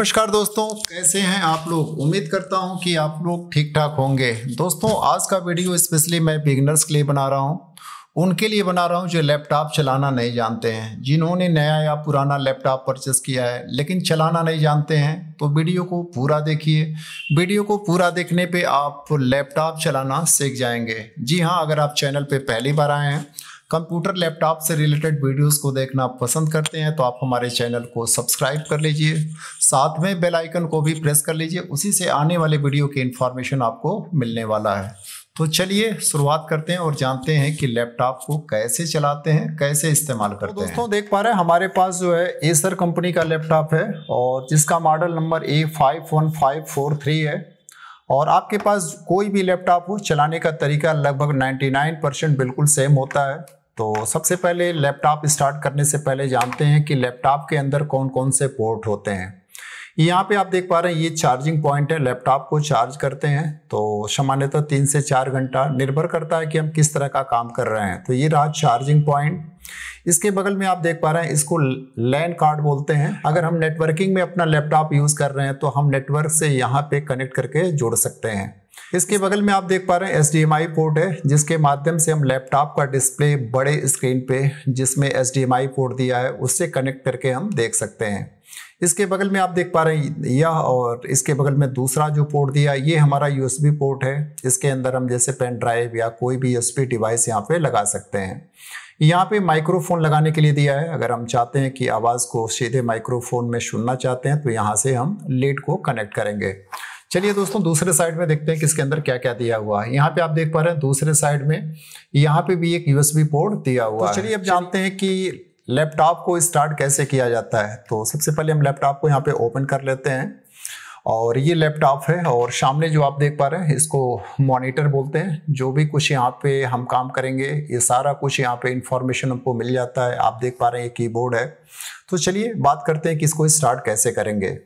नमस्कार दोस्तों कैसे हैं आप लोग उम्मीद करता हूं कि आप लोग ठीक ठाक होंगे दोस्तों आज का वीडियो स्पेशली मैं बिगनर्स के लिए बना रहा हूं उनके लिए बना रहा हूं जो लैपटॉप चलाना नहीं जानते हैं जिन्होंने नया या पुराना लैपटॉप परचेस किया है लेकिन चलाना नहीं जानते हैं तो वीडियो को पूरा देखिए वीडियो को पूरा देखने पर आप लैपटॉप चलाना सीख जाएंगे जी हाँ अगर आप चैनल पर पहली बार आए हैं कंप्यूटर लैपटॉप से रिलेटेड वीडियोस को देखना पसंद करते हैं तो आप हमारे चैनल को सब्सक्राइब कर लीजिए साथ में बेल आइकन को भी प्रेस कर लीजिए उसी से आने वाले वीडियो की इन्फॉर्मेशन आपको मिलने वाला है तो चलिए शुरुआत करते हैं और जानते हैं कि लैपटॉप को कैसे चलाते हैं कैसे इस्तेमाल तो करते हैं तो दोस्तों देख पा रहे हैं हमारे पास जो है एसर कंपनी का लैपटॉप है और जिसका model number A five one five four three है और आपके पास कोई भी लैपटॉप हो चलाने का तरीका लगभग 99 परसेंट बिल्कुल सेम होता है तो सबसे पहले लैपटॉप स्टार्ट करने से पहले जानते हैं कि लैपटॉप के अंदर कौन कौन से पोर्ट होते हैं यहाँ पे आप देख पा रहे हैं ये चार्जिंग पॉइंट है लैपटॉप को चार्ज करते हैं तो सामान्यतः तीन से चार घंटा निर्भर करता है कि हम किस तरह का काम कर रहे हैं तो ये रहा चार्जिंग पॉइंट इसके बगल में आप देख पा रहे हैं इसको लैंड कार्ड बोलते हैं अगर हम नेटवर्किंग में अपना लैपटॉप यूज़ कर रहे हैं तो हम नेटवर्क से यहाँ पे कनेक्ट करके जोड़ सकते हैं इसके बगल में आप देख पा रहे हैं एच पोर्ट है जिसके माध्यम से हम लैपटॉप का डिस्प्ले बड़े स्क्रीन पे जिसमें एच पोर्ट दिया है उससे कनेक्ट करके हम देख सकते हैं इसके बगल में आप देख पा रहे हैं यह और इसके बगल में दूसरा जो पोर्ट दिया ये हमारा यूएसबी पोर्ट है इसके अंदर हम जैसे पेन ड्राइव या कोई भी यूएसबी डिवाइस यहाँ पे लगा सकते हैं यहाँ पे माइक्रोफोन लगाने के लिए दिया है अगर हम चाहते हैं कि आवाज़ को सीधे माइक्रोफोन में सुनना चाहते हैं तो यहाँ से हम लेट को कनेक्ट करेंगे चलिए दोस्तों दूसरे साइड में देखते हैं किसके अंदर क्या क्या दिया हुआ है यहाँ पे आप देख पा रहे हैं दूसरे साइड में यहाँ पे भी एक यूएसबी पोर्ट दिया हुआ तो चलिए अब जानते हैं कि लैपटॉप को स्टार्ट कैसे किया जाता है तो सबसे पहले हम लैपटॉप को यहाँ पे ओपन कर लेते हैं और ये लैपटॉप है और सामने जो आप देख पा रहे हैं इसको मॉनिटर बोलते हैं जो भी कुछ यहाँ पे हम काम करेंगे ये सारा कुछ यहाँ पे इंफॉर्मेशन हमको मिल जाता है आप देख पा रहे हैं ये कीबोर्ड है तो चलिए बात करते हैं कि इसको स्टार्ट कैसे करेंगे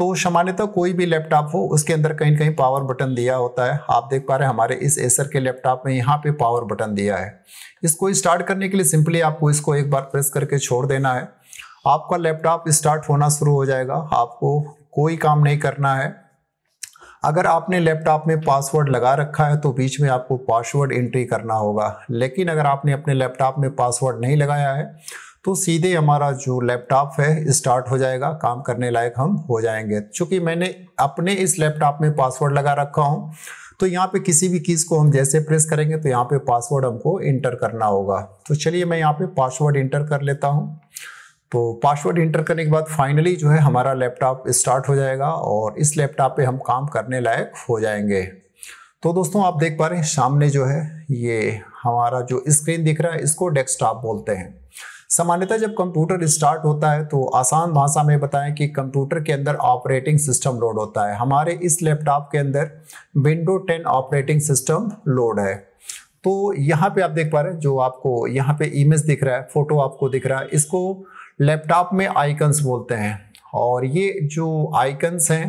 तो सामान्यतः कोई भी लैपटॉप हो उसके अंदर कहीं कहीं पावर बटन दिया होता है आप देख पा रहे हैं हमारे इस एसर के लैपटॉप में यहाँ पे पावर बटन दिया है इसको स्टार्ट करने के लिए सिंपली आपको इसको एक बार प्रेस करके छोड़ देना है आपका लैपटॉप स्टार्ट होना शुरू हो जाएगा आपको कोई काम नहीं करना है अगर आपने लैपटॉप में पासवर्ड लगा रखा है तो बीच में आपको पासवर्ड एंट्री करना होगा लेकिन अगर आपने अपने लैपटॉप में पासवर्ड नहीं लगाया है तो सीधे हमारा जो लैपटॉप है स्टार्ट हो जाएगा काम करने लायक हम हो जाएंगे चूंकि मैंने अपने इस लैपटॉप में पासवर्ड लगा रखा हूँ तो यहाँ पे किसी भी कीज़ को हम जैसे प्रेस करेंगे तो यहाँ पे पासवर्ड हमको इंटर करना होगा तो चलिए मैं यहाँ पे पासवर्ड इंटर कर लेता हूँ तो पासवर्ड इंटर करने के बाद फाइनली जो है हमारा लैपटॉप स्टार्ट हो जाएगा और इस लैपटॉप पे हम काम करने लायक हो जाएंगे तो दोस्तों आप देख पा रहे हैं सामने जो है ये हमारा जो स्क्रीन दिख रहा है इसको डेस्कटॉप बोलते हैं सामान्यतः जब कंप्यूटर स्टार्ट होता है तो आसान भाषा में बताएं कि कंप्यूटर के अंदर ऑपरेटिंग सिस्टम लोड होता है हमारे इस लैपटॉप के अंदर window ten operating system load है तो यहाँ पे आप देख पा रहे हैं जो आपको यहाँ पे इमेज दिख रहा है फोटो आपको दिख रहा है इसको लैपटॉप में आइकन्स बोलते हैं और ये जो आइकन्स हैं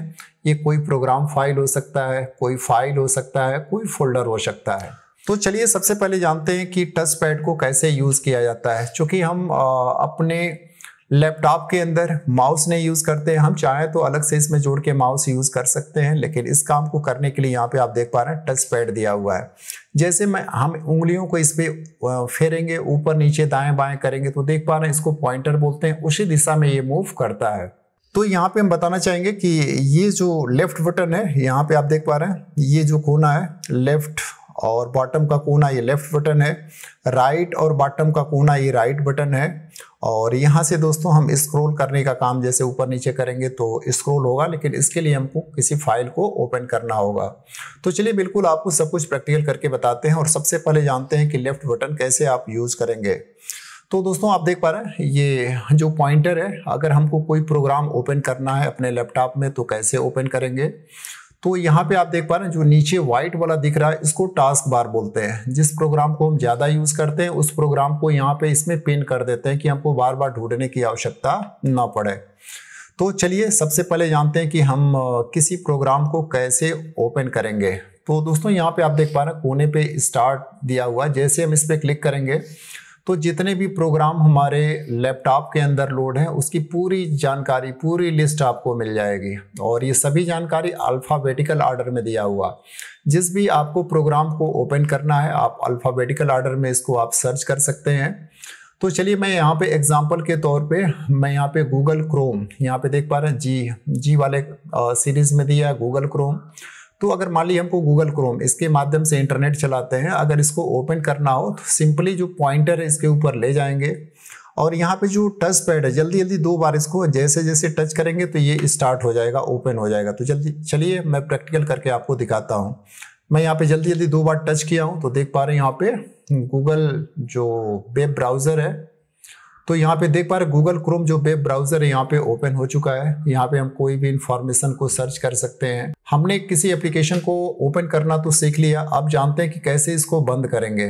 ये कोई प्रोग्राम फाइल हो सकता है कोई फाइल हो सकता है कोई फोल्डर हो सकता है तो चलिए सबसे पहले जानते हैं कि टच पैड को कैसे यूज़ किया जाता है चूँकि हम अपने लैपटॉप के अंदर माउस नहीं यूज़ करते हैं हम चाहें तो अलग से इसमें जोड़ के माउस यूज़ कर सकते हैं लेकिन इस काम को करने के लिए यहाँ पे आप देख पा रहे हैं टच पैड दिया हुआ है जैसे मैं हम उंगलियों को इस पर फेरेंगे ऊपर नीचे दाएं बाएं करेंगे तो देख पा रहे हैं इसको पॉइंटर बोलते हैं उसी दिशा में ये मूव करता है तो यहाँ पे हम बताना चाहेंगे कि ये जो लेफ्ट बटन है यहाँ पे आप देख पा रहे हैं ये जो कोना है लेफ्ट और बॉटम का कोना ये लेफ्ट बटन है राइट और बॉटम का कोना ये राइट बटन है और यहाँ से दोस्तों हम स्क्रॉल करने का काम जैसे ऊपर नीचे करेंगे तो स्क्रॉल होगा लेकिन इसके लिए हमको किसी फाइल को ओपन करना होगा तो चलिए बिल्कुल आपको सब कुछ प्रैक्टिकल करके बताते हैं और सबसे पहले जानते हैं कि लेफ्ट बटन कैसे आप यूज़ करेंगे तो दोस्तों आप देख पा रहे हैं ये जो पॉइंटर है अगर हमको कोई प्रोग्राम ओपन करना है अपने लैपटॉप में तो कैसे ओपन करेंगे तो यहाँ पे आप देख पा रहे हैं जो नीचे व्हाइट वाला दिख रहा है इसको टास्क बार बोलते हैं जिस प्रोग्राम को हम ज़्यादा यूज़ करते हैं उस प्रोग्राम को यहाँ पे इसमें पिन कर देते हैं कि हमको बार बार ढूंढने की आवश्यकता ना पड़े तो चलिए सबसे पहले जानते हैं कि हम किसी प्रोग्राम को कैसे ओपन करेंगे तो दोस्तों यहाँ पे आप देख पा रहे हैं कोने पे स्टार्ट दिया हुआ है जैसे हम इस पर क्लिक करेंगे तो जितने भी प्रोग्राम हमारे लैपटॉप के अंदर लोड हैं उसकी पूरी जानकारी पूरी लिस्ट आपको मिल जाएगी और ये सभी जानकारी अल्फ़ाबेटिकल आर्डर में दिया हुआ जिस भी आपको प्रोग्राम को ओपन करना है आप अल्फ़ाबेटिकल आर्डर में इसको आप सर्च कर सकते हैं तो चलिए मैं यहाँ पे एग्जांपल के तौर पे मैं यहाँ पे गूगल क्रोम यहाँ पे देख पा रहे हैं जी जी वाले सीरीज़ में दिया है गूगल क्रोम तो अगर मान ली हमको गूगल क्रोम इसके माध्यम से इंटरनेट चलाते हैं अगर इसको ओपन करना हो तो सिंपली जो पॉइंटर है इसके ऊपर ले जाएंगे और यहाँ पे जो टच पैड है जल्दी जल्दी दो बार इसको जैसे जैसे टच करेंगे तो ये स्टार्ट हो जाएगा ओपन हो जाएगा तो जल्दी चलिए मैं प्रैक्टिकल करके आपको दिखाता हूँ मैं यहाँ पे जल्दी जल्दी दो बार टच किया हूँ तो देख पा रहे हैं यहाँ पे गूगल जो वेब ब्राउज़र है तो यहाँ पे देख पा रहे गूगल क्रोम जो वेब ब्राउजर है यहाँ पे ओपन हो चुका है यहाँ पे हम कोई भी इंफॉर्मेशन को सर्च कर सकते हैं हमने किसी एप्लीकेशन को ओपन करना तो सीख लिया अब जानते हैं कि कैसे इसको बंद करेंगे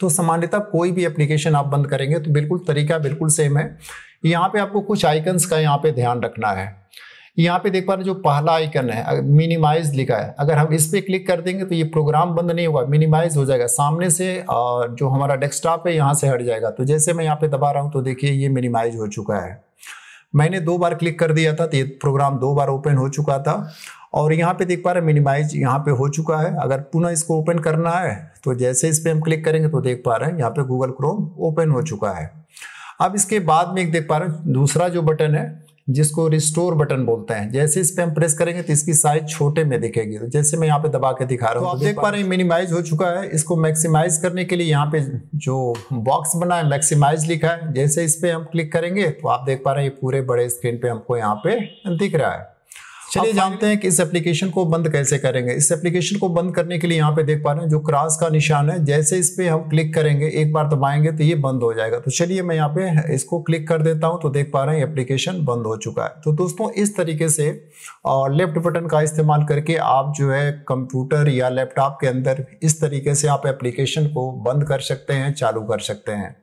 तो सामान्यतः कोई भी एप्लीकेशन आप बंद करेंगे तो बिल्कुल तरीका बिल्कुल सेम है यहाँ पे आपको कुछ आइकन्स का यहाँ पे ध्यान रखना है यहाँ पे देख पा रहे जो पहला आइकन है मिनिमाइज लिखा है अगर हम इस पर क्लिक कर देंगे तो ये प्रोग्राम बंद नहीं होगा मिनिमाइज हो जाएगा सामने से और जो हमारा डेस्कटॉप है यहाँ से हट जाएगा तो जैसे मैं यहाँ पे दबा रहा हूँ तो देखिए ये मिनिमाइज हो चुका है मैंने दो बार क्लिक कर दिया था तो ये प्रोग्राम दो बार ओपन हो चुका था और यहाँ पे देख पा रहे मिनिमाइज यहाँ पे हो चुका है अगर पुनः इसको ओपन करना है तो जैसे इस पर हम क्लिक करेंगे तो देख पा रहे हैं यहाँ पे गूगल क्रोम ओपन हो चुका है अब इसके बाद में एक देख पा रहे हैं दूसरा जो बटन है जिसको रिस्टोर बटन बोलते हैं जैसे इस पे हम प्रेस करेंगे तो इसकी साइज छोटे में दिखेगी तो जैसे मैं यहाँ पे दबा के दिखा रहा हूँ तो आप तो देख पा रहे हैं मिनिमाइज हो चुका है इसको मैक्सिमाइज करने के लिए यहाँ पे जो बॉक्स बना है मैक्सिमाइज लिखा है जैसे इस पे हम क्लिक करेंगे तो आप देख पा रहे हैं ये पूरे बड़े स्क्रीन पे हमको यहाँ पे दिख रहा है चलिए जानते हैं कि इस एप्लीकेशन को बंद कैसे करेंगे इस एप्लीकेशन को बंद करने के लिए यहाँ पे देख पा रहे हैं जो क्रॉस का निशान है जैसे इस पर हम क्लिक करेंगे एक बार दबाएंगे तो ये बंद हो जाएगा तो चलिए मैं यहाँ पे इसको क्लिक कर देता हूँ तो देख पा रहे हैं एप्लीकेशन बंद हो चुका है तो दोस्तों इस तरीके से लेफ्ट बटन का इस्तेमाल करके आप जो है कंप्यूटर या लैपटॉप के अंदर इस तरीके से आप एप्लीकेशन को बंद कर सकते हैं चालू कर सकते हैं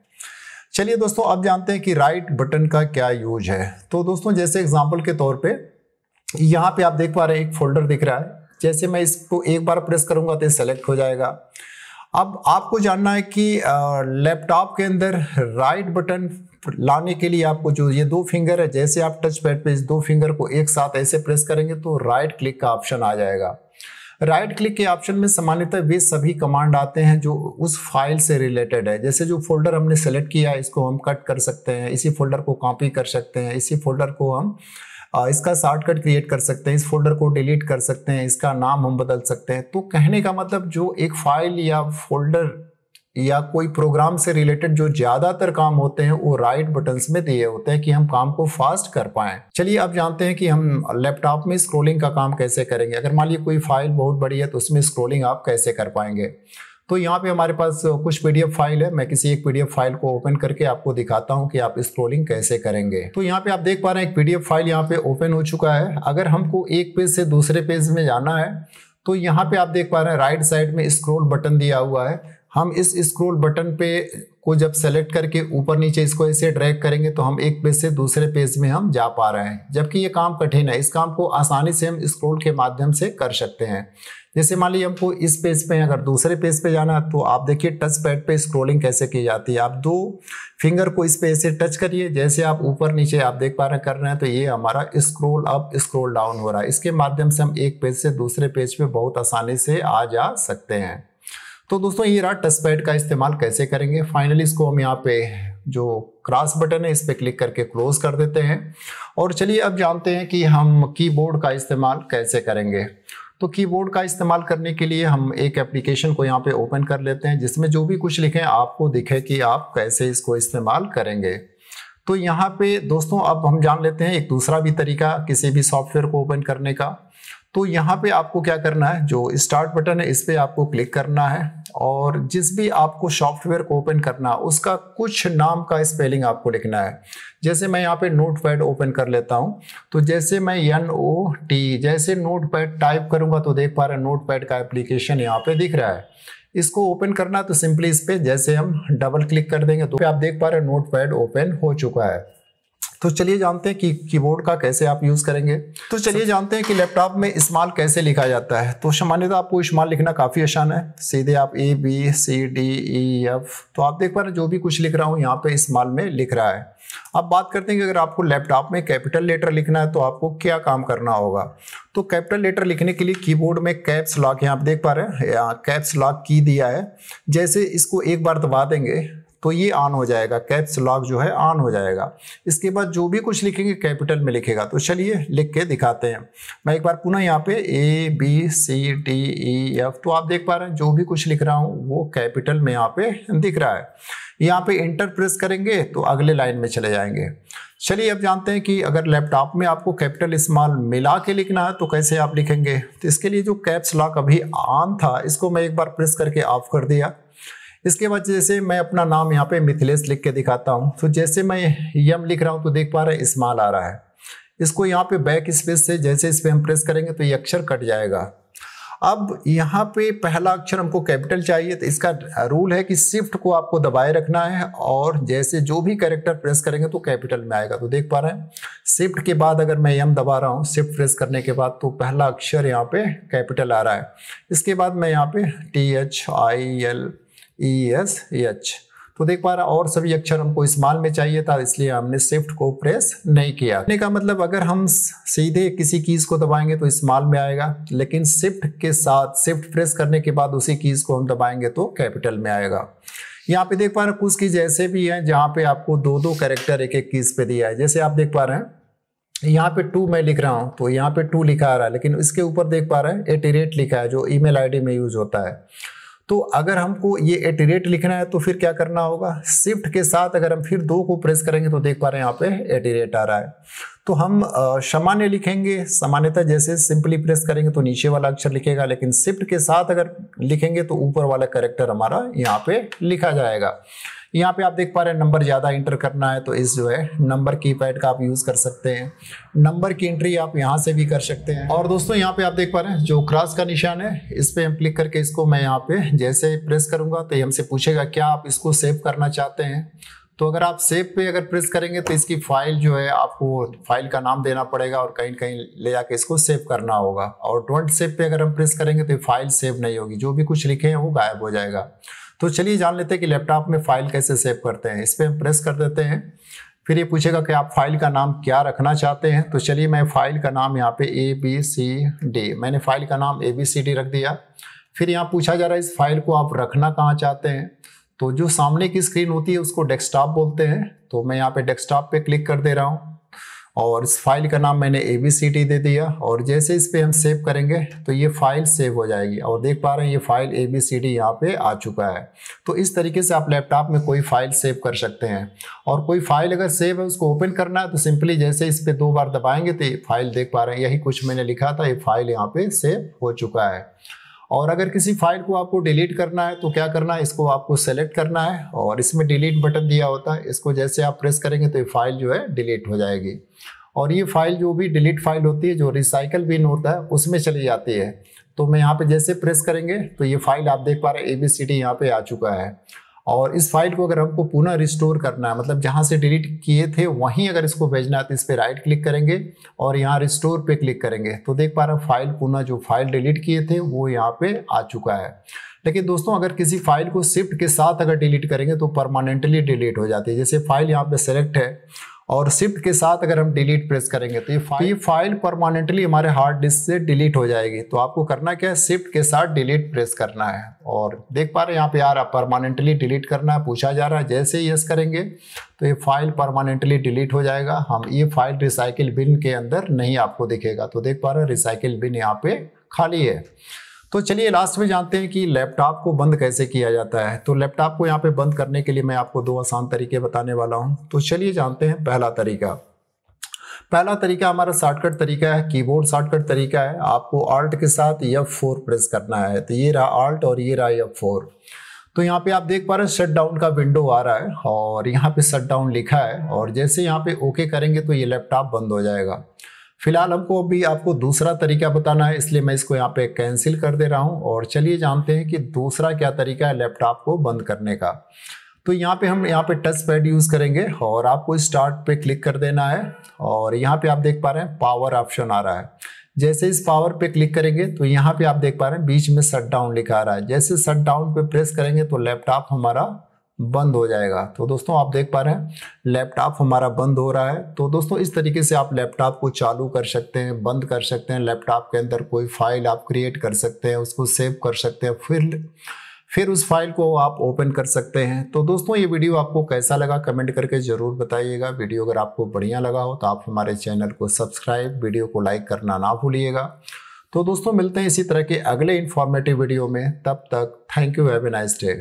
चलिए दोस्तों अब जानते हैं कि राइट बटन का क्या यूज है तो दोस्तों जैसे एग्जाम्पल के तौर पर यहाँ पे आप देख पा रहे हैं एक फोल्डर दिख रहा है जैसे मैं इसको एक बार प्रेस करूंगा तो सेलेक्ट हो जाएगा अब आपको जानना है कि लैपटॉप के अंदर राइट बटन लाने के लिए आपको जो ये दो फिंगर है जैसे आप टच पैड पे इस दो फिंगर को एक साथ ऐसे प्रेस करेंगे तो राइट क्लिक का ऑप्शन आ जाएगा राइट क्लिक के ऑप्शन में सामान्यतः वे सभी कमांड आते हैं जो उस फाइल से रिलेटेड है जैसे जो फोल्डर हमने सेलेक्ट किया है इसको हम कट कर सकते हैं इसी फोल्डर को कॉपी कर सकते हैं इसी फोल्डर को हम इसका शॉर्टकट क्रिएट कर सकते हैं इस फोल्डर को डिलीट कर सकते हैं इसका नाम हम बदल सकते हैं तो कहने का मतलब जो एक फाइल या फोल्डर या कोई प्रोग्राम से रिलेटेड जो ज्यादातर काम होते हैं वो राइट बटन्स में दिए होते हैं कि हम काम को फास्ट कर पाए चलिए आप जानते हैं कि हम लैपटॉप में स्क्रोलिंग का काम कैसे करेंगे अगर मान लीजिए कोई फाइल बहुत बड़ी है तो उसमें स्क्रोलिंग आप कैसे कर पाएंगे तो यहाँ पे हमारे पास कुछ पीडीएफ फाइल है मैं किसी एक पीडीएफ फाइल को ओपन करके आपको दिखाता हूँ कि आप स्क्रोलिंग कैसे करेंगे तो यहाँ पे आप देख पा रहे हैं एक पीडीएफ फाइल यहाँ पे ओपन हो चुका है अगर हमको एक पेज से दूसरे पेज में जाना है तो यहाँ पे आप देख पा रहे हैं राइट साइड में स्क्रोल बटन दिया हुआ है हम इस स्क्रोल बटन पे को जब सेलेक्ट करके ऊपर नीचे इसको ऐसे ड्रैग करेंगे तो हम एक पेज से दूसरे पेज में हम जा पा रहे हैं जबकि ये काम कठिन है इस काम को आसानी से हम स्क्रोल के माध्यम से कर सकते हैं जैसे मान लीजिए हमको इस पेज पे अगर दूसरे पेज पे जाना है तो आप देखिए टच पैड पे स्क्रॉलिंग कैसे की जाती है आप दो फिंगर को इस पे ऐसे टच करिए जैसे आप ऊपर नीचे आप देख पा रहे कर रहे हैं तो ये हमारा स्क्रॉल अप स्क्रॉल डाउन हो रहा है इसके माध्यम से हम एक पेज से दूसरे पेज पे बहुत आसानी से आ जा सकते हैं तो दोस्तों ये रहा टच पैड का इस्तेमाल कैसे करेंगे फाइनली इसको हम यहाँ पे जो क्रॉस बटन है इस पर क्लिक करके क्लोज कर देते हैं और चलिए अब जानते हैं कि हम कीबोर्ड का इस्तेमाल कैसे करेंगे तो कीबोर्ड का इस्तेमाल करने के लिए हम एक एप्लीकेशन को यहाँ पे ओपन कर लेते हैं जिसमें जो भी कुछ लिखें आपको दिखे कि आप कैसे इसको इस्तेमाल करेंगे तो यहाँ पे दोस्तों अब हम जान लेते हैं एक दूसरा भी तरीका किसी भी सॉफ्टवेयर को ओपन करने का तो यहाँ पे आपको क्या करना है जो स्टार्ट बटन है इस पर आपको क्लिक करना है और जिस भी आपको सॉफ्टवेयर को ओपन करना उसका कुछ नाम का स्पेलिंग आपको लिखना है जैसे मैं यहाँ पे नोट पैड ओपन कर लेता हूँ तो जैसे मैं एन ओ टी जैसे नोट पैड टाइप करूँगा तो देख पा रहे नोट पैड का एप्लीकेशन यहाँ पे दिख रहा है इसको ओपन करना तो सिंपली इस पर जैसे हम डबल क्लिक कर देंगे तो आप देख पा रहे नोट पैड ओपन हो चुका है तो चलिए जानते हैं कि कीबोर्ड का कैसे आप यूज़ करेंगे तो चलिए जानते हैं कि लैपटॉप में इस्माल कैसे लिखा जाता है तो सामान्यतः आपको इस्माल लिखना काफ़ी आसान है सीधे आप A B C D E F तो आप देख पा रहे जो भी कुछ लिख रहा हूँ यहाँ पे इस्माल में लिख रहा है अब बात करते हैं कि अगर आपको लैपटॉप में कैपिटल लेटर लिखना है तो आपको क्या काम करना होगा तो कैपिटल लेटर लिखने के लिए कीबोर्ड में कैप्स लॉक यहाँ आप देख पा रहे हैं कैप्स लॉक की दिया है जैसे इसको एक बार दबा देंगे तो ये ऑन हो जाएगा कैप्स लॉक जो है ऑन हो जाएगा इसके बाद जो भी कुछ लिखेंगे कैपिटल में लिखेगा तो चलिए लिख के दिखाते हैं मैं एक बार पुनः यहाँ पे A B C D E F तो आप देख पा रहे हैं जो भी कुछ लिख रहा हूँ वो कैपिटल में यहाँ पे दिख रहा है यहाँ पे इंटर प्रेस करेंगे तो अगले लाइन में चले जाएंगे चलिए अब जानते हैं कि अगर लैपटॉप में आपको कैपिटल स्मॉल मिला के लिखना है तो कैसे आप लिखेंगे तो इसके लिए जो कैप्स लॉक अभी ऑन था इसको मैं एक बार प्रेस करके ऑफ कर दिया इसके बाद जैसे मैं अपना नाम यहाँ पे मिथिलेश लिख के दिखाता हूँ तो जैसे मैं यम लिख रहा हूँ तो देख पा रहे इस्माल आ रहा है इसको यहाँ पे बैक स्पेस से जैसे इस पर हम प्रेस करेंगे तो ये अक्षर कट जाएगा अब यहाँ पे पहला अक्षर हमको कैपिटल चाहिए तो इसका रूल है कि शिफ्ट को आपको दबाए रखना है और जैसे जो भी कैरेक्टर प्रेस करेंगे तो कैपिटल में आएगा तो देख पा रहे हैं शिफ्ट के बाद अगर मैं यम दबा रहा हूँ शिफ्ट प्रेस करने के बाद तो पहला अक्षर यहाँ पे कैपिटल आ रहा है इसके बाद मैं यहाँ पे T H I L E S H तो देख पा रहा और सभी अक्षर हमको इस्माल में चाहिए था इसलिए हमने शिफ्ट को प्रेस नहीं किया कहने का मतलब अगर हम सीधे किसी कीज़ को दबाएंगे तो इस्माल में आएगा लेकिन शिफ्ट के साथ शिफ्ट प्रेस करने के बाद उसी कीज़ को हम दबाएंगे तो कैपिटल में आएगा यहाँ पे देख पा रहे हैं कुछ कीज ऐसे भी हैं जहाँ पे आपको दो दो कैरेक्टर एक एक कीज़ पे दिया है जैसे आप देख पा रहे हैं यहाँ पे टू मैं लिख रहा हूँ तो यहाँ पे टू लिखा आ रहा है लेकिन इसके ऊपर देख पा रहे हैं एट लिखा है जो ईमेल आईडी में यूज होता है तो अगर हमको ये एट रेट लिखना है तो फिर क्या करना होगा शिफ्ट के साथ अगर हम फिर दो को प्रेस करेंगे तो देख पा रहे हैं यहाँ पे एट रेट आ रहा है तो हम सामान्य लिखेंगे सामान्यतः जैसे सिंपली प्रेस करेंगे तो नीचे वाला अक्षर लिखेगा लेकिन शिफ्ट के साथ अगर लिखेंगे तो ऊपर वाला करेक्टर हमारा यहाँ पे लिखा जाएगा यहाँ पे आप देख पा रहे हैं नंबर ज़्यादा इंटर करना है तो इस जो है नंबर की पैड का आप यूज़ कर सकते हैं नंबर की एंट्री आप यहाँ से भी कर सकते हैं और दोस्तों यहाँ पे आप देख पा रहे हैं जो क्रॉस का निशान है इस पर हम क्लिक करके इसको मैं यहाँ पे जैसे प्रेस करूँगा तो ये हमसे पूछेगा क्या आप इसको सेव करना चाहते हैं तो अगर आप सेव पे अगर प्रेस करेंगे तो इसकी फाइल जो है आपको फाइल का नाम देना पड़ेगा और कहीं कहीं ले जाके इसको सेव करना होगा और डोंट सेव पे अगर हम प्रेस करेंगे तो फाइल सेव नहीं होगी जो भी कुछ लिखे हैं वो गायब हो जाएगा तो चलिए जान लेते हैं कि लैपटॉप में फाइल कैसे सेव करते हैं इस पर हम प्रेस कर देते हैं फिर ये पूछेगा कि आप फाइल का नाम क्या रखना चाहते हैं तो चलिए मैं फाइल का नाम यहाँ पे ए बी सी डी मैंने फाइल का नाम ए बी सी डी रख दिया फिर यहाँ पूछा जा रहा है इस फाइल को आप रखना कहाँ चाहते हैं तो जो सामने की स्क्रीन होती है उसको डेस्कटॉप बोलते हैं तो मैं यहाँ पे डेस्कटॉप पे क्लिक कर दे रहा हूँ और इस फाइल का नाम मैंने ए बी सी टी दे दिया और जैसे इस पर हम सेव करेंगे तो ये फाइल सेव हो जाएगी और देख पा रहे हैं ये file A B C D यहाँ पर आ चुका है तो इस तरीके से आप लैपटॉप में कोई फाइल सेव कर सकते हैं और कोई फाइल अगर सेव है उसको ओपन करना है तो सिंपली जैसे इस पर दो बार दबाएंगे तो ये फाइल देख पा रहे हैं यही कुछ मैंने लिखा था ये फाइल यहाँ पर सेव हो चुका है और अगर किसी फाइल को आपको डिलीट करना है तो क्या करना है इसको आपको सेलेक्ट करना है और इसमें डिलीट बटन दिया होता है इसको जैसे आप प्रेस करेंगे तो ये फाइल जो है डिलीट हो जाएगी और ये फाइल जो भी डिलीट फाइल होती है जो रिसाइकल बिन होता है उसमें चली जाती है तो मैं यहाँ पे जैसे प्रेस करेंगे तो ये फाइल आप देख पा रहे हैं ए बी सी डी यहाँ पे आ चुका है और इस फाइल को अगर हमको पुनः रिस्टोर करना है मतलब जहाँ से डिलीट किए थे वहीं अगर इसको भेजना है तो इस पर राइट क्लिक करेंगे और यहाँ रिस्टोर पे क्लिक करेंगे तो देख पा रहे फाइल पुनः जो फाइल डिलीट किए थे वो यहाँ पे आ चुका है लेकिन दोस्तों अगर किसी फाइल को शिफ्ट के साथ अगर डिलीट करेंगे तो परमानेंटली डिलीट हो जाती है जैसे फाइल यहाँ पे सेलेक्ट है और शिफ्ट के साथ अगर हम डिलीट प्रेस करेंगे तो ये फाइल तो फाइल परमानेंटली हमारे हार्ड डिस्क से डिलीट हो जाएगी तो आपको करना क्या है शिफ्ट के साथ डिलीट प्रेस करना है और देख पा रहे हैं यहाँ पे रहा परमानेंटली डिलीट करना है पूछा जा रहा है जैसे ही यस करेंगे तो ये फाइल परमानेंटली डिलीट हो जाएगा हम ये फाइल रिसाइकिल बिन के अंदर नहीं आपको दिखेगा तो देख पा रहे हैं रिसाइकिल बिन यहाँ पे खाली है तो चलिए लास्ट में जानते हैं कि लैपटॉप को बंद कैसे किया जाता है तो लैपटॉप को यहाँ पे बंद करने के लिए मैं आपको दो आसान तरीके बताने वाला हूँ तो चलिए जानते हैं पहला तरीका पहला तरीका हमारा शॉर्टकट तरीका है कीबोर्ड शॉर्टकट तरीका है आपको आल्ट के साथ यफ फोर प्रेस करना है तो ये रहा आल्ट और ये रहा यफ फोर तो यहाँ पे आप देख पा रहे हैं शट डाउन का विंडो आ रहा है और यहाँ पे शट डाउन लिखा है और जैसे यहाँ पे ओके करेंगे तो ये लैपटॉप बंद हो जाएगा फिलहाल हमको अभी आपको दूसरा तरीका बताना है इसलिए मैं इसको यहाँ पे कैंसिल कर दे रहा हूँ और चलिए जानते हैं कि दूसरा क्या तरीका है लैपटॉप को बंद करने का तो यहाँ पे हम यहाँ पे टच पैड यूज़ करेंगे और आपको स्टार्ट पे क्लिक कर देना है और यहाँ पे आप देख पा रहे हैं पावर ऑप्शन आ रहा है जैसे इस पावर पे क्लिक करेंगे तो यहाँ पे आप देख पा रहे हैं बीच में शट डाउन लिखा आ रहा है जैसे शट डाउन पे प्रेस करेंगे तो लैपटॉप हमारा बंद हो जाएगा तो दोस्तों आप देख पा रहे हैं लैपटॉप हमारा बंद हो रहा है तो दोस्तों इस तरीके से आप लैपटॉप को चालू कर सकते हैं बंद कर सकते हैं लैपटॉप के अंदर कोई फाइल आप क्रिएट कर सकते हैं उसको सेव कर सकते हैं फिर फिर उस फाइल को आप ओपन कर सकते हैं तो दोस्तों ये वीडियो आपको कैसा लगा कमेंट करके ज़रूर बताइएगा वीडियो अगर आपको बढ़िया लगा हो तो आप हमारे चैनल को सब्सक्राइब वीडियो को लाइक करना ना भूलिएगा तो दोस्तों मिलते हैं इसी तरह के अगले इन्फॉर्मेटिव वीडियो में तब तक thank you have a nice day